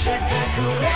spectacular.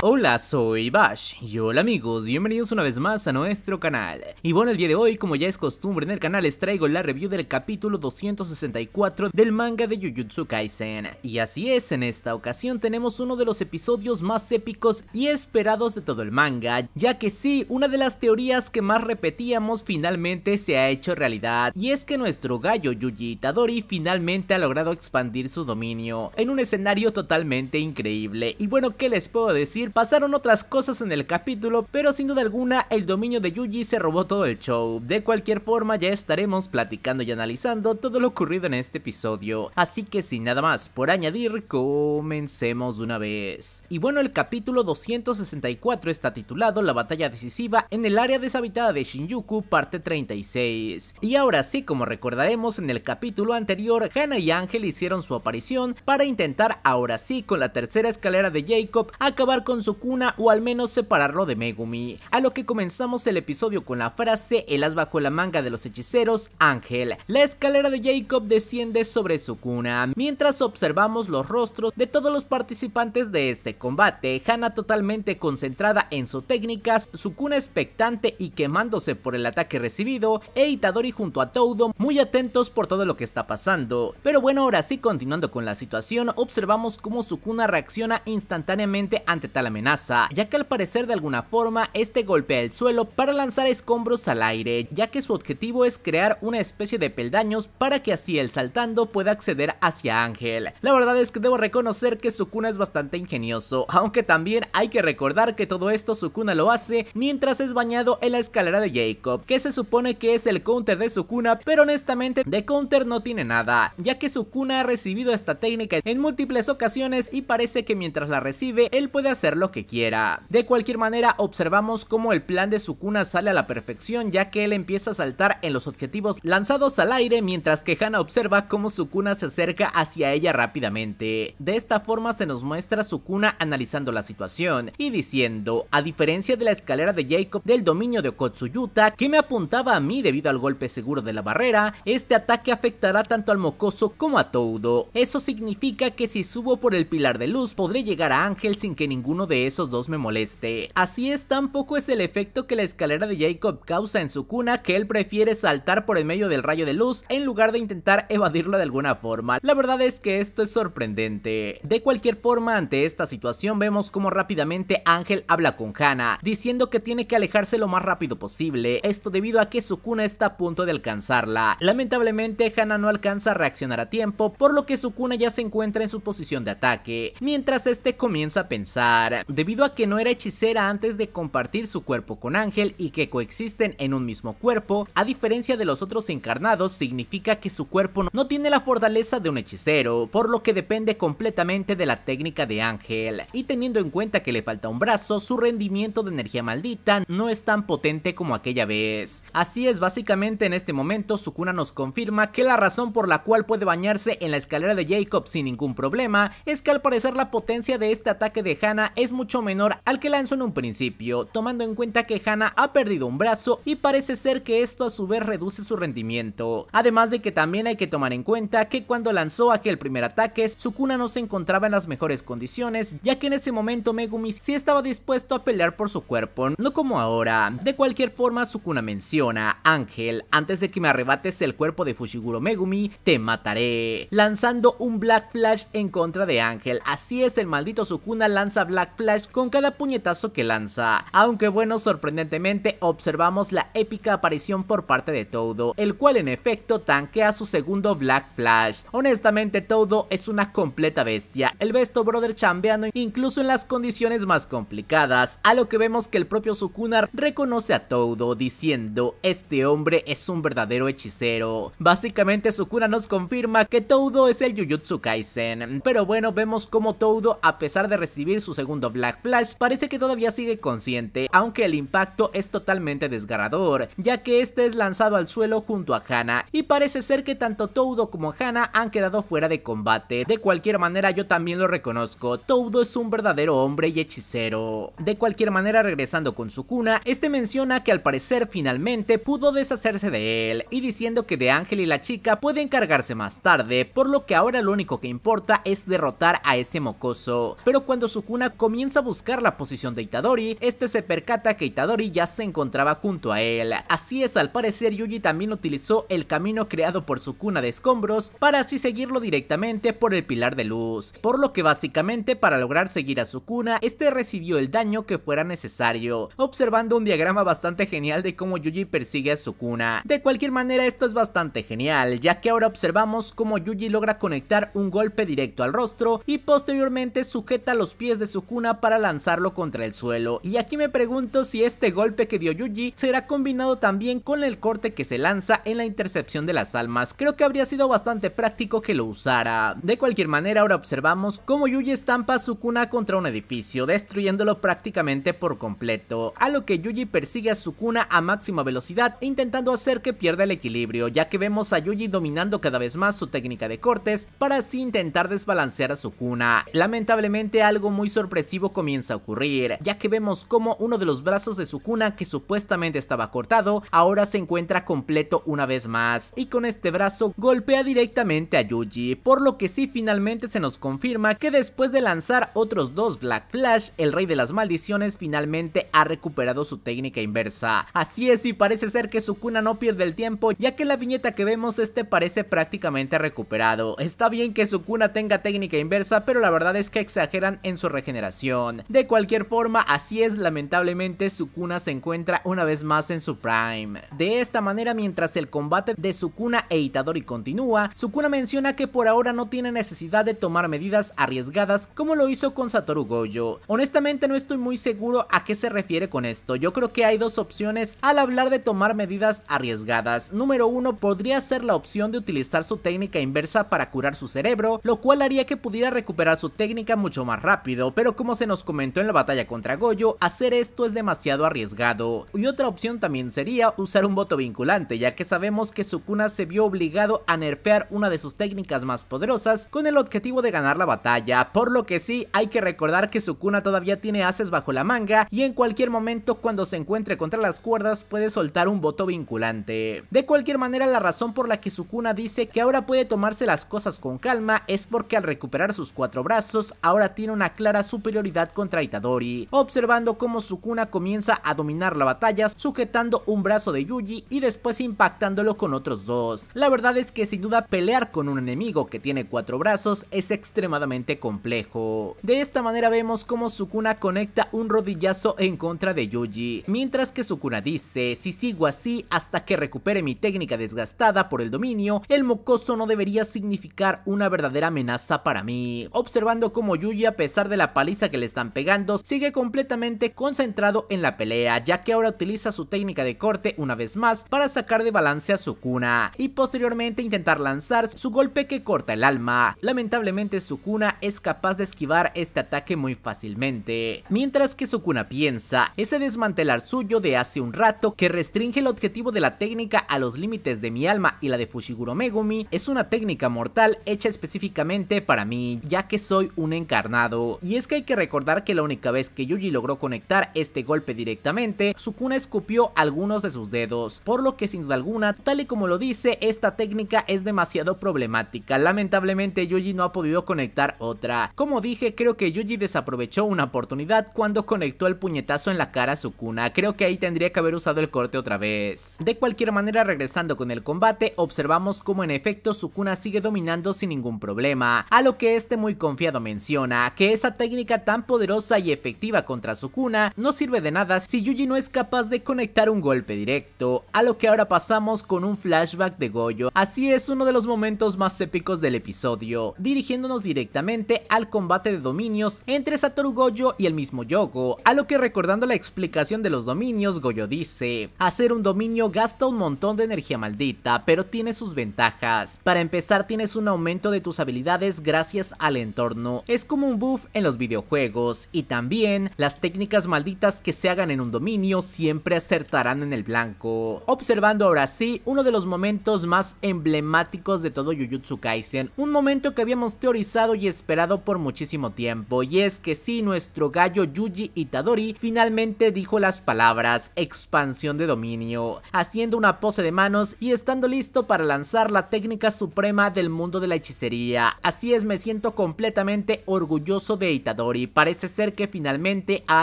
Hola, soy Bash y hola amigos, bienvenidos una vez más a nuestro canal. Y bueno, el día de hoy, como ya es costumbre en el canal, les traigo la review del capítulo 264 del manga de Jujutsu Kaisen. Y así es, en esta ocasión tenemos uno de los episodios más épicos y esperados de todo el manga, ya que sí, una de las teorías que más repetíamos finalmente se ha hecho realidad, y es que nuestro gallo Yuji Itadori finalmente ha logrado expandir su dominio, en un escenario totalmente increíble. Y bueno, ¿qué les puedo decir? pasaron otras cosas en el capítulo, pero sin duda alguna el dominio de Yuji se robó todo el show. De cualquier forma ya estaremos platicando y analizando todo lo ocurrido en este episodio, así que sin nada más por añadir, comencemos de una vez. Y bueno, el capítulo 264 está titulado La batalla decisiva en el área deshabitada de Shinjuku, parte 36. Y ahora sí, como recordaremos en el capítulo anterior, Hana y Ángel hicieron su aparición para intentar ahora sí con la tercera escalera de Jacob acabar con su Sukuna o al menos separarlo de Megumi. A lo que comenzamos el episodio con la frase el as bajo la manga de los hechiceros, Ángel. La escalera de Jacob desciende sobre su cuna mientras observamos los rostros de todos los participantes de este combate, Hana totalmente concentrada en su técnica, Sukuna expectante y quemándose por el ataque recibido, e Itadori junto a Todo muy atentos por todo lo que está pasando. Pero bueno, ahora sí continuando con la situación, observamos cómo cuna reacciona instantáneamente ante tal amenaza, ya que al parecer de alguna forma este golpea el suelo para lanzar escombros al aire, ya que su objetivo es crear una especie de peldaños para que así el saltando pueda acceder hacia Ángel. La verdad es que debo reconocer que Sukuna es bastante ingenioso, aunque también hay que recordar que todo esto Sukuna lo hace mientras es bañado en la escalera de Jacob, que se supone que es el counter de Sukuna, pero honestamente de counter no tiene nada, ya que Sukuna ha recibido esta técnica en múltiples ocasiones y parece que mientras la recibe él puede hacer lo que quiera. De cualquier manera, observamos cómo el plan de Sukuna sale a la perfección ya que él empieza a saltar en los objetivos lanzados al aire mientras que Hana observa cómo Sukuna se acerca hacia ella rápidamente. De esta forma se nos muestra Sukuna analizando la situación y diciendo, a diferencia de la escalera de Jacob del dominio de Okotsuyuta que me apuntaba a mí debido al golpe seguro de la barrera, este ataque afectará tanto al mocoso como a Todo, Eso significa que si subo por el pilar de luz podré llegar a Ángel sin que ninguno de esos dos me moleste. Así es, tampoco es el efecto que la escalera de Jacob causa en su cuna que él prefiere saltar por el medio del rayo de luz en lugar de intentar evadirlo de alguna forma. La verdad es que esto es sorprendente. De cualquier forma, ante esta situación vemos cómo rápidamente Ángel habla con Hannah, diciendo que tiene que alejarse lo más rápido posible, esto debido a que su cuna está a punto de alcanzarla. Lamentablemente, Hannah no alcanza a reaccionar a tiempo, por lo que su cuna ya se encuentra en su posición de ataque, mientras este comienza a pensar debido a que no era hechicera antes de compartir su cuerpo con Ángel y que coexisten en un mismo cuerpo, a diferencia de los otros encarnados, significa que su cuerpo no tiene la fortaleza de un hechicero, por lo que depende completamente de la técnica de Ángel, y teniendo en cuenta que le falta un brazo, su rendimiento de energía maldita no es tan potente como aquella vez. Así es, básicamente en este momento Sukuna nos confirma que la razón por la cual puede bañarse en la escalera de Jacob sin ningún problema es que al parecer la potencia de este ataque de Hana es mucho menor al que lanzó en un principio, tomando en cuenta que Hana ha perdido un brazo y parece ser que esto a su vez reduce su rendimiento. Además de que también hay que tomar en cuenta que cuando lanzó aquel primer ataque, Sukuna no se encontraba en las mejores condiciones, ya que en ese momento Megumi sí estaba dispuesto a pelear por su cuerpo, no como ahora. De cualquier forma, Sukuna menciona, Ángel, antes de que me arrebates el cuerpo de Fushiguro Megumi, te mataré. Lanzando un Black Flash en contra de Ángel, así es el maldito Sukuna lanza Black Flash con cada puñetazo que lanza. Aunque bueno, sorprendentemente observamos la épica aparición por parte de Todo, el cual en efecto tanquea su segundo Black Flash. Honestamente Todo es una completa bestia, el besto brother chambeano incluso en las condiciones más complicadas, a lo que vemos que el propio Sukuna reconoce a Todo diciendo, este hombre es un verdadero hechicero. Básicamente Sukuna nos confirma que Todo es el Jujutsu Kaisen, pero bueno vemos como Todo a pesar de recibir su segundo Black Flash parece que todavía sigue consciente, aunque el impacto es totalmente desgarrador, ya que este es lanzado al suelo junto a Hana y parece ser que tanto Toudo como Hana han quedado fuera de combate. De cualquier manera yo también lo reconozco, Toudo es un verdadero hombre y hechicero. De cualquier manera regresando con su cuna, este menciona que al parecer finalmente pudo deshacerse de él y diciendo que de Ángel y la chica puede encargarse más tarde, por lo que ahora lo único que importa es derrotar a ese mocoso. Pero cuando su cuna comienza a buscar la posición de Itadori, este se percata que Itadori ya se encontraba junto a él. Así es, al parecer Yuji también utilizó el camino creado por su cuna de escombros para así seguirlo directamente por el pilar de luz, por lo que básicamente para lograr seguir a su cuna, este recibió el daño que fuera necesario, observando un diagrama bastante genial de cómo Yuji persigue a su cuna. De cualquier manera esto es bastante genial, ya que ahora observamos cómo Yuji logra conectar un golpe directo al rostro y posteriormente sujeta los pies de su para lanzarlo contra el suelo. Y aquí me pregunto si este golpe que dio Yuji será combinado también con el corte que se lanza en la intercepción de las almas. Creo que habría sido bastante práctico que lo usara. De cualquier manera, ahora observamos cómo Yuji estampa su cuna contra un edificio, destruyéndolo prácticamente por completo. A lo que Yuji persigue a su cuna a máxima velocidad, intentando hacer que pierda el equilibrio, ya que vemos a Yuji dominando cada vez más su técnica de cortes para así intentar desbalancear a su cuna Lamentablemente algo muy sorprendente comienza a ocurrir, ya que vemos como uno de los brazos de Sukuna que supuestamente estaba cortado, ahora se encuentra completo una vez más, y con este brazo golpea directamente a Yuji, por lo que sí finalmente se nos confirma que después de lanzar otros dos Black Flash, el rey de las maldiciones finalmente ha recuperado su técnica inversa. Así es y parece ser que Sukuna no pierde el tiempo, ya que la viñeta que vemos este parece prácticamente recuperado. Está bien que Sukuna tenga técnica inversa, pero la verdad es que exageran en su regeneración de cualquier forma, así es, lamentablemente Sukuna se encuentra una vez más en su prime. De esta manera, mientras el combate de Sukuna e Itadori continúa, Sukuna menciona que por ahora no tiene necesidad de tomar medidas arriesgadas como lo hizo con Satoru Gojo. Honestamente no estoy muy seguro a qué se refiere con esto, yo creo que hay dos opciones al hablar de tomar medidas arriesgadas. Número uno podría ser la opción de utilizar su técnica inversa para curar su cerebro, lo cual haría que pudiera recuperar su técnica mucho más rápido, pero como se nos comentó en la batalla contra Goyo, hacer esto es demasiado arriesgado. Y otra opción también sería usar un voto vinculante, ya que sabemos que Sukuna se vio obligado a nerfear una de sus técnicas más poderosas con el objetivo de ganar la batalla, por lo que sí hay que recordar que Sukuna todavía tiene haces bajo la manga y en cualquier momento cuando se encuentre contra las cuerdas puede soltar un voto vinculante. De cualquier manera la razón por la que Sukuna dice que ahora puede tomarse las cosas con calma es porque al recuperar sus cuatro brazos ahora tiene una clara superioridad contra Itadori, observando cómo Sukuna comienza a dominar la batalla sujetando un brazo de Yuji y después impactándolo con otros dos. La verdad es que sin duda pelear con un enemigo que tiene cuatro brazos es extremadamente complejo. De esta manera vemos cómo Sukuna conecta un rodillazo en contra de Yuji, mientras que Sukuna dice, si sigo así hasta que recupere mi técnica desgastada por el dominio, el mocoso no debería significar una verdadera amenaza para mí. Observando cómo Yuji a pesar de la paliza que le están pegando, sigue completamente concentrado en la pelea, ya que ahora utiliza su técnica de corte una vez más para sacar de balance a Sukuna y posteriormente intentar lanzar su golpe que corta el alma. Lamentablemente Sukuna es capaz de esquivar este ataque muy fácilmente, mientras que Sukuna piensa ese desmantelar suyo de hace un rato que restringe el objetivo de la técnica a los límites de mi alma y la de Fushiguro Megumi es una técnica mortal hecha específicamente para mí, ya que soy un encarnado. Y es que hay que recordar que la única vez que Yuji logró conectar este golpe directamente, Sukuna escupió algunos de sus dedos, por lo que sin duda alguna, tal y como lo dice, esta técnica es demasiado problemática. Lamentablemente Yuji no ha podido conectar otra. Como dije, creo que Yuji desaprovechó una oportunidad cuando conectó el puñetazo en la cara a Sukuna. Creo que ahí tendría que haber usado el corte otra vez. De cualquier manera, regresando con el combate, observamos cómo en efecto Sukuna sigue dominando sin ningún problema, a lo que este muy confiado menciona que esa técnica tan poderosa y efectiva contra Sukuna no sirve de nada si Yuji no es capaz de conectar un golpe directo, a lo que ahora pasamos con un flashback de Goyo, así es uno de los momentos más épicos del episodio, dirigiéndonos directamente al combate de dominios entre Satoru Goyo y el mismo Yogo, a lo que recordando la explicación de los dominios, Goyo dice, hacer un dominio gasta un montón de energía maldita, pero tiene sus ventajas, para empezar tienes un aumento de tus habilidades gracias al entorno, es como un buff en los videojuegos juegos y también las técnicas malditas que se hagan en un dominio siempre acertarán en el blanco. Observando ahora sí uno de los momentos más emblemáticos de todo Jujutsu Kaisen, un momento que habíamos teorizado y esperado por muchísimo tiempo y es que sí nuestro gallo Yuji Itadori finalmente dijo las palabras expansión de dominio, haciendo una pose de manos y estando listo para lanzar la técnica suprema del mundo de la hechicería. Así es, me siento completamente orgulloso de Itadori y parece ser que finalmente ha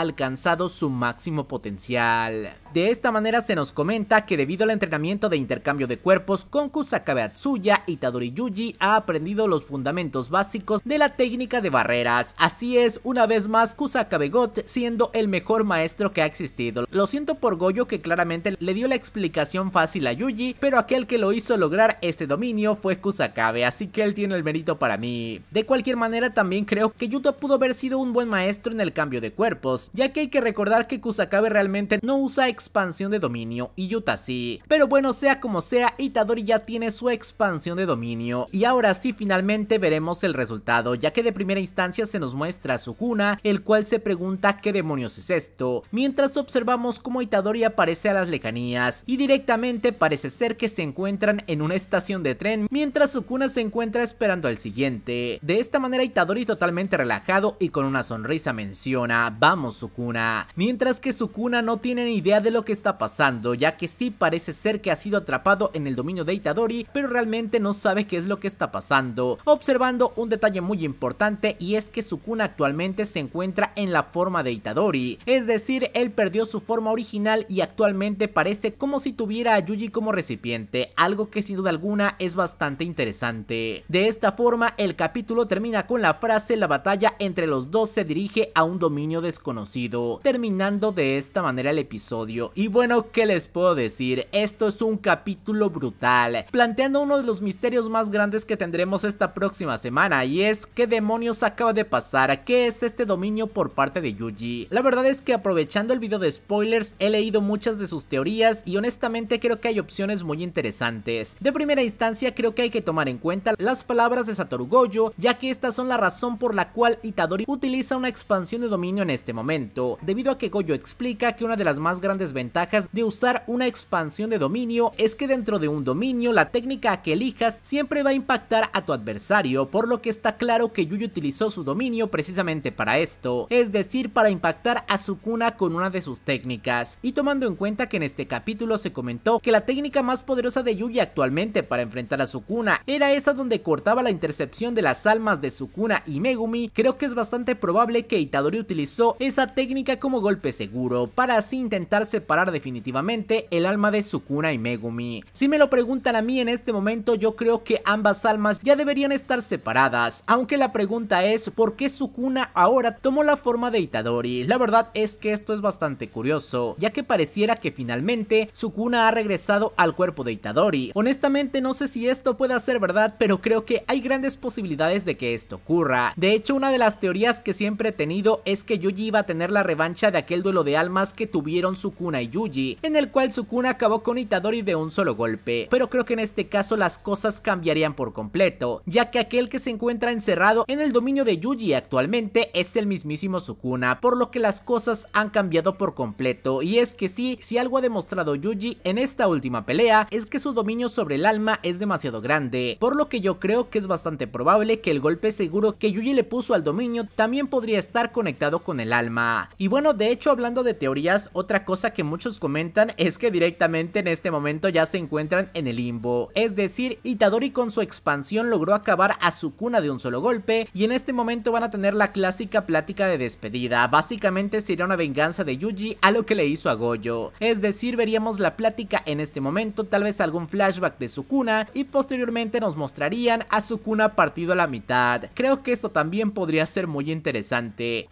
alcanzado su máximo potencial. De esta manera se nos comenta que debido al entrenamiento de intercambio de cuerpos con Kusakabe Atsuya, y Tadori Yuji ha aprendido los fundamentos básicos de la técnica de barreras. Así es, una vez más Kusakabe Got siendo el mejor maestro que ha existido. Lo siento por Goyo que claramente le dio la explicación fácil a Yuji, pero aquel que lo hizo lograr este dominio fue Kusakabe, así que él tiene el mérito para mí. De cualquier manera también creo que Yuto pudo haber sido un un buen maestro en el cambio de cuerpos, ya que hay que recordar que Kusakabe realmente no usa expansión de dominio y Yuta sí. Pero bueno, sea como sea, Itadori ya tiene su expansión de dominio y ahora sí finalmente veremos el resultado, ya que de primera instancia se nos muestra a Sukuna, el cual se pregunta qué demonios es esto, mientras observamos cómo Itadori aparece a las lejanías y directamente parece ser que se encuentran en una estación de tren mientras Sukuna se encuentra esperando al siguiente. De esta manera Itadori totalmente relajado y con una sonrisa menciona, vamos Sukuna, mientras que Sukuna no tiene ni idea de lo que está pasando, ya que sí parece ser que ha sido atrapado en el dominio de Itadori, pero realmente no sabe qué es lo que está pasando, observando un detalle muy importante y es que Sukuna actualmente se encuentra en la forma de Itadori, es decir, él perdió su forma original y actualmente parece como si tuviera a Yuji como recipiente, algo que sin duda alguna es bastante interesante. De esta forma, el capítulo termina con la frase la batalla entre los dos se dirige a un dominio desconocido, terminando de esta manera el episodio. Y bueno, ¿qué les puedo decir? Esto es un capítulo brutal, planteando uno de los misterios más grandes que tendremos esta próxima semana, y es qué demonios acaba de pasar, qué es este dominio por parte de Yuji. La verdad es que aprovechando el video de spoilers, he leído muchas de sus teorías y honestamente creo que hay opciones muy interesantes. De primera instancia creo que hay que tomar en cuenta las palabras de Satoru Gojo, ya que estas son la razón por la cual Itadori utiliza una expansión de dominio en este momento, debido a que Goyo explica que una de las más grandes ventajas de usar una expansión de dominio es que dentro de un dominio la técnica que elijas siempre va a impactar a tu adversario, por lo que está claro que Yuji utilizó su dominio precisamente para esto, es decir, para impactar a Sukuna con una de sus técnicas, y tomando en cuenta que en este capítulo se comentó que la técnica más poderosa de Yuji actualmente para enfrentar a Sukuna era esa donde cortaba la intercepción de las almas de Sukuna y Megumi, creo que es bastante probable que Itadori utilizó esa técnica como golpe seguro, para así intentar separar definitivamente el alma de Sukuna y Megumi. Si me lo preguntan a mí en este momento, yo creo que ambas almas ya deberían estar separadas, aunque la pregunta es ¿por qué Sukuna ahora tomó la forma de Itadori? La verdad es que esto es bastante curioso, ya que pareciera que finalmente Sukuna ha regresado al cuerpo de Itadori. Honestamente no sé si esto pueda ser verdad, pero creo que hay grandes posibilidades de que esto ocurra. De hecho, una de las teorías que siempre he tenido es que Yuji iba a tener la revancha de aquel duelo de almas que tuvieron Sukuna y Yuji, en el cual Sukuna acabó con Itadori de un solo golpe, pero creo que en este caso las cosas cambiarían por completo, ya que aquel que se encuentra encerrado en el dominio de Yuji actualmente es el mismísimo Sukuna, por lo que las cosas han cambiado por completo, y es que sí, si algo ha demostrado Yuji en esta última pelea, es que su dominio sobre el alma es demasiado grande, por lo que yo creo que es bastante probable que el golpe seguro que Yuji le puso al dominio también podría estar conectado con el alma. Y bueno, de hecho hablando de teorías, otra cosa que muchos comentan es que directamente en este momento ya se encuentran en el limbo. Es decir, Itadori con su expansión logró acabar a su cuna de un solo golpe y en este momento van a tener la clásica plática de despedida. Básicamente sería una venganza de Yuji a lo que le hizo a Goyo. Es decir, veríamos la plática en este momento, tal vez algún flashback de su cuna y posteriormente nos mostrarían a su cuna partido a la mitad. Creo que esto también podría ser muy interesante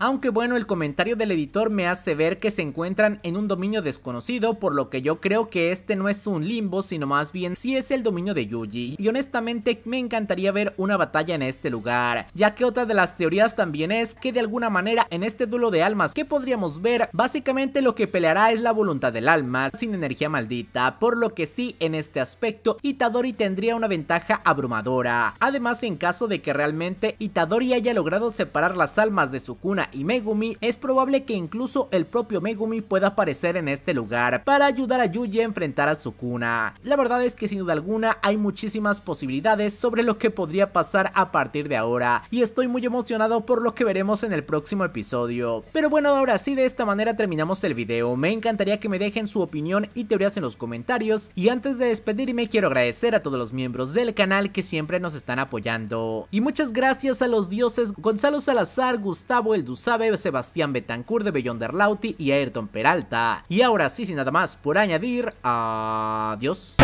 aunque bueno, el comentario del editor me hace ver que se encuentran en un dominio desconocido, por lo que yo creo que este no es un limbo, sino más bien si es el dominio de Yuji. Y honestamente me encantaría ver una batalla en este lugar, ya que otra de las teorías también es que de alguna manera en este duelo de almas que podríamos ver, básicamente lo que peleará es la voluntad del alma, sin energía maldita, por lo que sí, en este aspecto, Itadori tendría una ventaja abrumadora. Además, en caso de que realmente Itadori haya logrado separar las más de Sukuna y Megumi, es probable que incluso el propio Megumi pueda aparecer en este lugar para ayudar a Yuji a enfrentar a Sukuna. La verdad es que sin duda alguna hay muchísimas posibilidades sobre lo que podría pasar a partir de ahora y estoy muy emocionado por lo que veremos en el próximo episodio. Pero bueno, ahora sí de esta manera terminamos el video, me encantaría que me dejen su opinión y teorías en los comentarios y antes de despedirme quiero agradecer a todos los miembros del canal que siempre nos están apoyando. Y muchas gracias a los dioses Gonzalo Salazar, Gustavo Elduzabe, Sebastián Betancourt de Lauti y Ayrton Peralta. Y ahora sí, sin nada más por añadir, adiós.